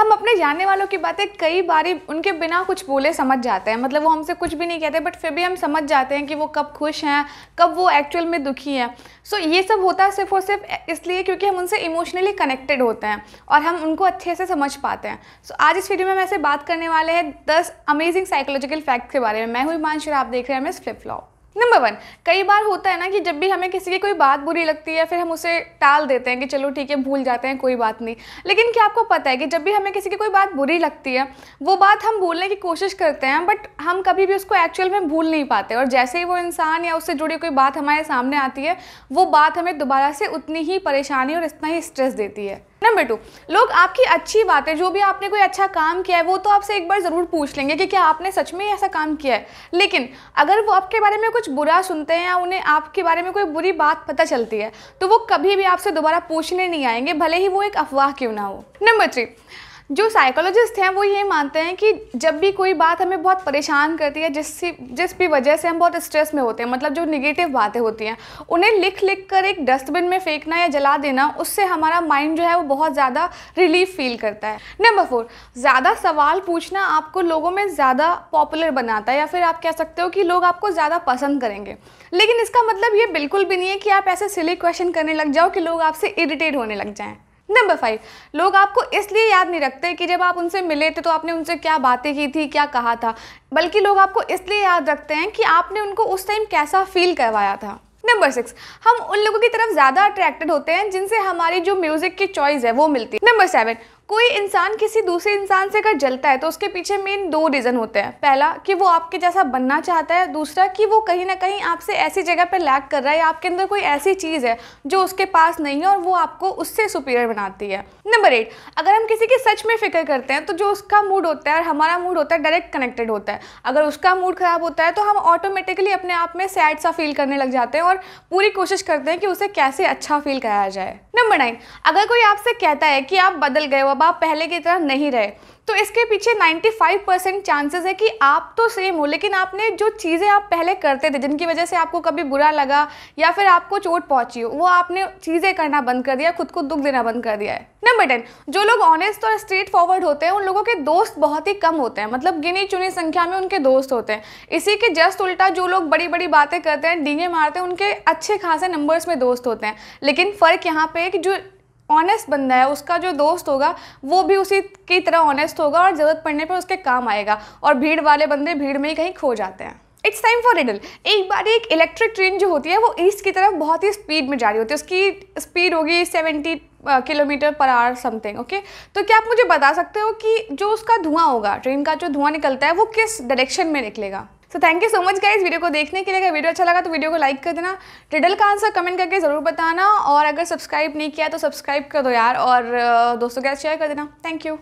हम अपने जानने वालों की बातें कई बार उनके बिना कुछ बोले समझ जाते हैं मतलब वो हमसे कुछ भी नहीं कहते बट फिर भी हम समझ जाते हैं कि वो कब खुश हैं कब वो एक्चुअल में दुखी हैं सो so, ये सब होता है सिर्फ और सिर्फ इसलिए क्योंकि हम उनसे इमोशनली कनेक्टेड होते हैं और हम उनको अच्छे से समझ पाते हैं सो so, आज इस वीडियो में हम ऐसे बात करने वाले हैं दस अमेजिंग साइकोलॉजिकल फैक्ट के बारे में मैं हुई मानशुर आप देख रहे हैं miss flip flop number one कई बार होता है ना कि जब भी हमें किसी की कोई बात बुरी लगती है फिर हम उसे टाल देते हैं कि चलो ठीक है भूल जाते हैं कोई बात नहीं लेकिन क्या आपको पता है कि जब भी हमें किसी की कोई बात बुरी लगती है वो बात हम भूलने की कोशिश करते हैं बट हम कभी भी उसको एक्चुअल में भूल नहीं पाते और जैसे ही वो इंसान या उससे जुड़ी कोई बात हमारे सामने आती है वो बात हमें दोबारा से उतनी ही परेशानी और इतना ही स्ट्रेस देती है नंबर टू लोग आपकी अच्छी बातें जो भी आपने कोई अच्छा काम किया है वो तो आपसे एक बार ज़रूर पूछ लेंगे कि क्या आपने सच में ऐसा काम किया है लेकिन अगर वो आपके बारे में कोई कुछ बुरा सुनते हैं या उन्हें आपके बारे में कोई बुरी बात पता चलती है तो वो कभी भी आपसे दोबारा पूछने नहीं आएंगे भले ही वो एक अफवाह क्यों ना हो नंबर थ्री जो साइकोलॉजिस्ट हैं वो ये मानते हैं कि जब भी कोई बात हमें बहुत परेशान करती है जिससे जिस भी वजह से हम बहुत स्ट्रेस में होते हैं मतलब जो निगेटिव बातें होती हैं उन्हें लिख लिख कर एक डस्टबिन में फेंकना या जला देना उससे हमारा माइंड जो है वो बहुत ज़्यादा रिलीफ फील करता है नंबर फोर ज़्यादा सवाल पूछना आपको लोगों में ज़्यादा पॉपुलर बनाता है या फिर आप कह सकते हो कि लोग आपको ज़्यादा पसंद करेंगे लेकिन इसका मतलब ये बिल्कुल भी नहीं है कि आप ऐसे सिली क्वेश्चन करने लग जाओ कि लोग आपसे इरिटेट होने लग जाएँ नंबर फाइव लोग आपको इसलिए याद नहीं रखते कि जब आप उनसे मिले थे तो आपने उनसे क्या बातें की थी क्या कहा था बल्कि लोग आपको इसलिए याद रखते हैं कि आपने उनको उस टाइम कैसा फील करवाया था नंबर सिक्स हम उन लोगों की तरफ ज़्यादा अट्रैक्टेड होते हैं जिनसे हमारी जो म्यूज़िक की चॉइस है वो मिलती है नंबर सेवन कोई इंसान किसी दूसरे इंसान से अगर जलता है तो उसके पीछे मेन दो रीज़न होते हैं पहला कि वो आपके जैसा बनना चाहता है दूसरा कि वो कहीं ना कहीं आपसे ऐसी जगह पर लैक कर रहा है या आपके अंदर कोई ऐसी चीज़ है जो उसके पास नहीं है और वो आपको उससे सुपीरियर बनाती है नंबर एट अगर हम किसी की सच में फिक्र करते हैं तो जो उसका मूड होता है और हमारा मूड होता है डायरेक्ट कनेक्टेड होता है अगर उसका मूड ख़राब होता है तो हम ऑटोमेटिकली अपने आप में सैड सा फील करने लग जाते हैं और पूरी कोशिश करते हैं कि उसे कैसे अच्छा फील कराया जाए नंबर नाइन अगर कोई आपसे कहता है कि आप बदल गए हो अब आप पहले की तरह नहीं रहे तो इसके पीछे 95 परसेंट चांसेस है कि आप तो सेम हो लेकिन आपने जो चीज़ें आप पहले करते थे जिनकी वजह से आपको कभी बुरा लगा या फिर आपको चोट पहुंची हो वो आपने चीज़ें करना बंद कर दिया खुद को दुख देना बंद कर दिया है नंबर टेन जो लोग ऑनेस्ट और स्ट्रेट फॉरवर्ड होते हैं उन लोगों के दोस्त बहुत ही कम होते हैं मतलब गिनी चुनी संख्या में उनके दोस्त होते हैं इसी के जस्ट उल्टा जो लोग बड़ी बड़ी बातें करते हैं डींगे मारते हैं उनके अच्छे खासे नंबर्स में दोस्त होते हैं लेकिन फ़र्क यहाँ पे है कि जो ऑनेस्ट बंदा है उसका जो दोस्त होगा वो भी उसी की तरह ऑनेस्ट होगा और ज़रूरत पड़ने पर उसके काम आएगा और भीड़ वाले बंदे भीड़ में ही कहीं खो जाते हैं इट्स टाइम फॉर रिडल एक बार एक इलेक्ट्रिक ट्रेन जो होती है वो ईस्ट की तरफ बहुत ही स्पीड में जा रही होती है उसकी स्पीड होगी seventy kilometre per hour something okay तो क्या आप मुझे बता सकते हो कि जो उसका धुआं होगा ट्रेन का जो धुआं निकलता है वो किस डायरेक्शन में निकलेगा so thank you so much guys video को देखने के लिए अगर वीडियो अच्छा लगा तो वीडियो को लाइक कर देना रिडल का आंसर कमेंट करके ज़रूर बताना और अगर सब्सक्राइब नहीं किया तो सब्सक्राइब कर दो यार और दोस्तों के साथ शेयर कर देना थैंक यू